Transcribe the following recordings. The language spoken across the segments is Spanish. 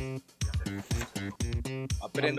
Mm-hmm. en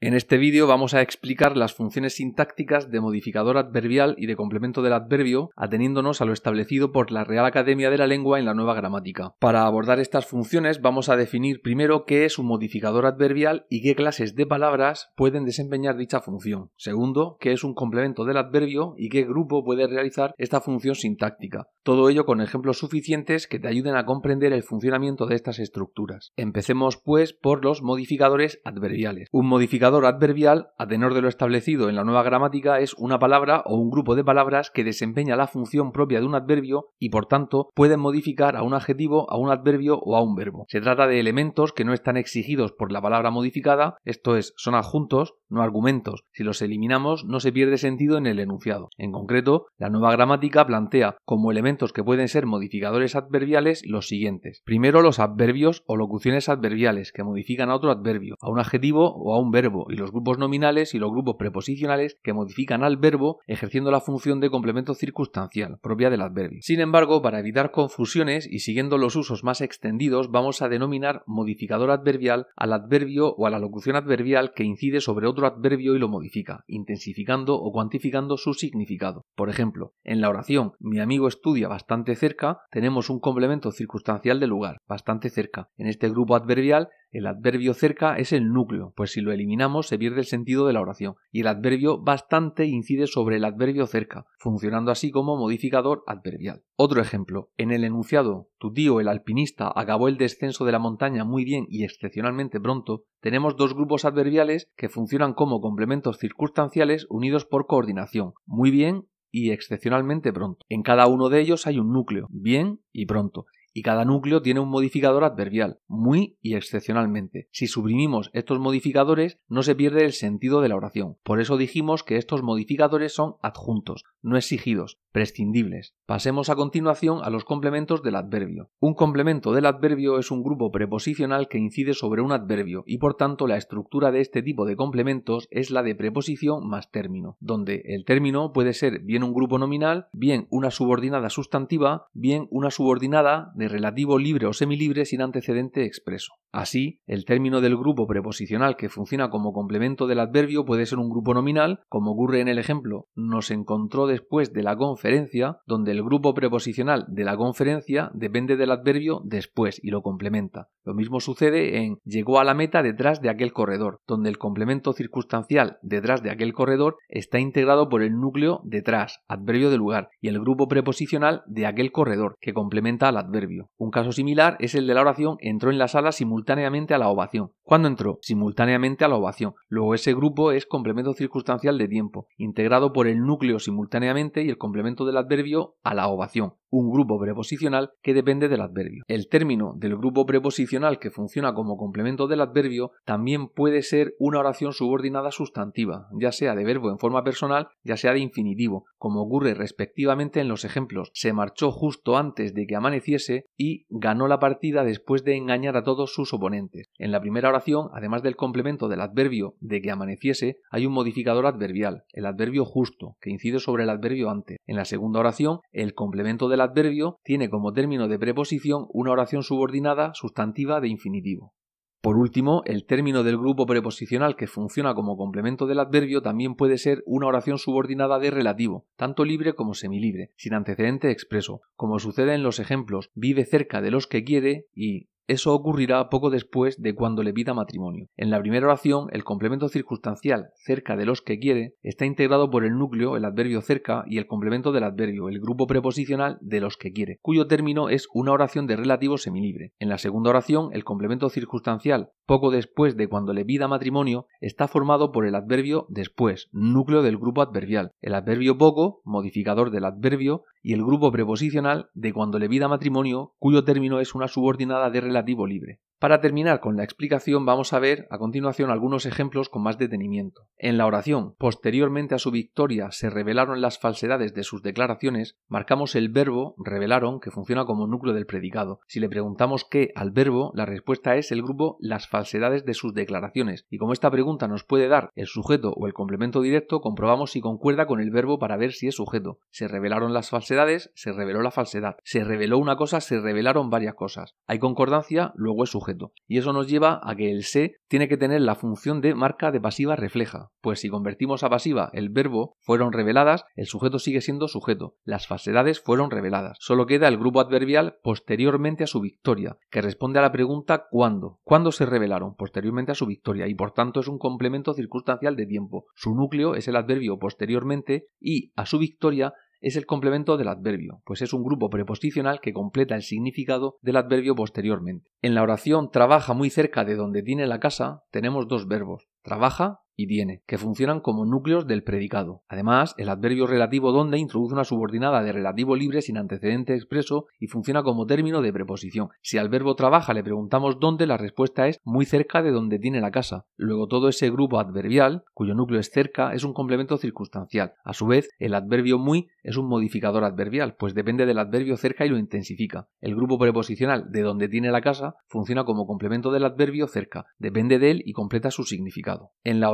En este vídeo vamos a explicar las funciones sintácticas de modificador adverbial y de complemento del adverbio, ateniéndonos a lo establecido por la Real Academia de la Lengua en la Nueva Gramática. Para abordar estas funciones vamos a definir primero qué es un modificador adverbial y qué clases de palabras pueden desempeñar dicha función. Segundo, qué es un complemento del adverbio y qué grupo puede realizar esta función sintáctica. Todo ello con ejemplos suficientes que te ayuden a comprender el funcionamiento de estas estructuras. Empecemos pues, pues por los modificadores adverbiales. Un modificador adverbial, a tenor de lo establecido en la nueva gramática, es una palabra o un grupo de palabras que desempeña la función propia de un adverbio y por tanto pueden modificar a un adjetivo, a un adverbio o a un verbo. Se trata de elementos que no están exigidos por la palabra modificada, esto es, son adjuntos, no argumentos. Si los eliminamos no se pierde sentido en el enunciado. En concreto, la nueva gramática plantea como elementos que pueden ser modificadores adverbiales los siguientes. Primero los adverbios o locuciones adverbiales que modifican a otro adverbio, a un adjetivo o a un verbo, y los grupos nominales y los grupos preposicionales que modifican al verbo ejerciendo la función de complemento circunstancial propia del adverbio. Sin embargo, para evitar confusiones y siguiendo los usos más extendidos, vamos a denominar modificador adverbial al adverbio o a la locución adverbial que incide sobre otro adverbio y lo modifica, intensificando o cuantificando su significado. Por ejemplo, en la oración mi amigo estudia bastante cerca, tenemos un complemento circunstancial de lugar, bastante cerca. En este grupo adverbial el adverbio cerca es el núcleo, pues si lo eliminamos se pierde el sentido de la oración, y el adverbio bastante incide sobre el adverbio cerca, funcionando así como modificador adverbial. Otro ejemplo, en el enunciado tu tío el alpinista acabó el descenso de la montaña muy bien y excepcionalmente pronto, tenemos dos grupos adverbiales que funcionan como complementos circunstanciales unidos por coordinación, muy bien y excepcionalmente pronto. En cada uno de ellos hay un núcleo, bien y pronto, y cada núcleo tiene un modificador adverbial, muy y excepcionalmente. Si suprimimos estos modificadores, no se pierde el sentido de la oración. Por eso dijimos que estos modificadores son adjuntos, no exigidos, prescindibles. Pasemos a continuación a los complementos del adverbio. Un complemento del adverbio es un grupo preposicional que incide sobre un adverbio y por tanto la estructura de este tipo de complementos es la de preposición más término, donde el término puede ser bien un grupo nominal, bien una subordinada sustantiva, bien una subordinada de relativo libre o semilibre sin antecedente expreso. Así, el término del grupo preposicional que funciona como complemento del adverbio puede ser un grupo nominal, como ocurre en el ejemplo nos encontró después de la conferencia, donde el grupo preposicional de la conferencia depende del adverbio después y lo complementa. Lo mismo sucede en llegó a la meta detrás de aquel corredor, donde el complemento circunstancial detrás de aquel corredor está integrado por el núcleo detrás, adverbio de lugar, y el grupo preposicional de aquel corredor, que complementa al adverbio. Un caso similar es el de la oración entró en la sala simultáneamente a la ovación. ¿Cuándo entró? Simultáneamente a la ovación. Luego ese grupo es complemento circunstancial de tiempo, integrado por el núcleo simultáneamente y el complemento del adverbio a la ovación un grupo preposicional que depende del adverbio. El término del grupo preposicional que funciona como complemento del adverbio también puede ser una oración subordinada sustantiva, ya sea de verbo en forma personal, ya sea de infinitivo, como ocurre respectivamente en los ejemplos se marchó justo antes de que amaneciese y ganó la partida después de engañar a todos sus oponentes. En la primera oración, además del complemento del adverbio de que amaneciese, hay un modificador adverbial, el adverbio justo, que incide sobre el adverbio antes. En la segunda oración, el complemento del adverbio tiene como término de preposición una oración subordinada sustantiva de infinitivo. Por último, el término del grupo preposicional que funciona como complemento del adverbio también puede ser una oración subordinada de relativo, tanto libre como semilibre, sin antecedente expreso, como sucede en los ejemplos vive cerca de los que quiere y eso ocurrirá poco después de cuando le pida matrimonio. En la primera oración, el complemento circunstancial cerca de los que quiere está integrado por el núcleo, el adverbio cerca y el complemento del adverbio, el grupo preposicional de los que quiere, cuyo término es una oración de relativo semilibre. En la segunda oración, el complemento circunstancial poco después de cuando le vida matrimonio, está formado por el adverbio después, núcleo del grupo adverbial, el adverbio poco, modificador del adverbio, y el grupo preposicional de cuando le vida matrimonio, cuyo término es una subordinada de relativo libre. Para terminar con la explicación vamos a ver a continuación algunos ejemplos con más detenimiento. En la oración, posteriormente a su victoria se revelaron las falsedades de sus declaraciones, marcamos el verbo revelaron que funciona como núcleo del predicado. Si le preguntamos qué al verbo, la respuesta es el grupo las falsedades de sus declaraciones. Y como esta pregunta nos puede dar el sujeto o el complemento directo, comprobamos si concuerda con el verbo para ver si es sujeto. Se revelaron las falsedades, se reveló la falsedad. Se reveló una cosa, se revelaron varias cosas. Hay concordancia, luego es sujeto y eso nos lleva a que el se tiene que tener la función de marca de pasiva refleja, pues si convertimos a pasiva el verbo fueron reveladas, el sujeto sigue siendo sujeto. Las falsedades fueron reveladas. Solo queda el grupo adverbial posteriormente a su victoria, que responde a la pregunta ¿cuándo? ¿Cuándo se revelaron? Posteriormente a su victoria y por tanto es un complemento circunstancial de tiempo. Su núcleo es el adverbio posteriormente y a su victoria es el complemento del adverbio, pues es un grupo preposicional que completa el significado del adverbio posteriormente. En la oración trabaja muy cerca de donde tiene la casa tenemos dos verbos, trabaja y tiene, que funcionan como núcleos del predicado. Además, el adverbio relativo donde introduce una subordinada de relativo libre sin antecedente expreso y funciona como término de preposición. Si al verbo trabaja le preguntamos dónde, la respuesta es muy cerca de donde tiene la casa. Luego todo ese grupo adverbial, cuyo núcleo es cerca, es un complemento circunstancial. A su vez, el adverbio muy es un modificador adverbial, pues depende del adverbio cerca y lo intensifica. El grupo preposicional de donde tiene la casa funciona como complemento del adverbio cerca, depende de él y completa su significado. En la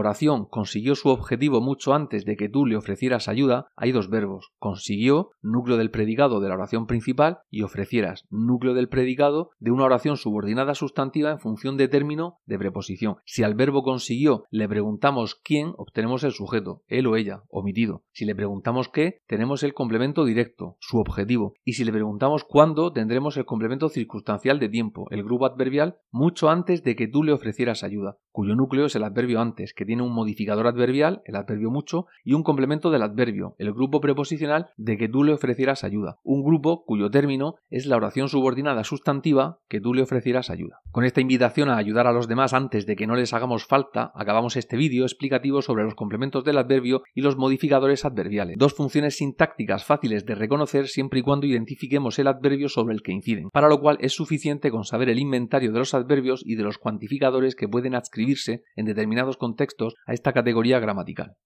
consiguió su objetivo mucho antes de que tú le ofrecieras ayuda, hay dos verbos, consiguió, núcleo del predicado de la oración principal, y ofrecieras, núcleo del predicado de una oración subordinada sustantiva en función de término de preposición. Si al verbo consiguió le preguntamos quién, obtenemos el sujeto, él o ella, omitido. Si le preguntamos qué, tenemos el complemento directo, su objetivo. Y si le preguntamos cuándo, tendremos el complemento circunstancial de tiempo, el grupo adverbial, mucho antes de que tú le ofrecieras ayuda, cuyo núcleo es el adverbio antes, que tiene un modificador adverbial, el adverbio mucho, y un complemento del adverbio, el grupo preposicional de que tú le ofrecieras ayuda. Un grupo cuyo término es la oración subordinada sustantiva que tú le ofrecieras ayuda. Con esta invitación a ayudar a los demás antes de que no les hagamos falta, acabamos este vídeo explicativo sobre los complementos del adverbio y los modificadores adverbiales. Dos funciones sintácticas fáciles de reconocer siempre y cuando identifiquemos el adverbio sobre el que inciden, para lo cual es suficiente con saber el inventario de los adverbios y de los cuantificadores que pueden adscribirse en determinados contextos a esta categoría gramatical.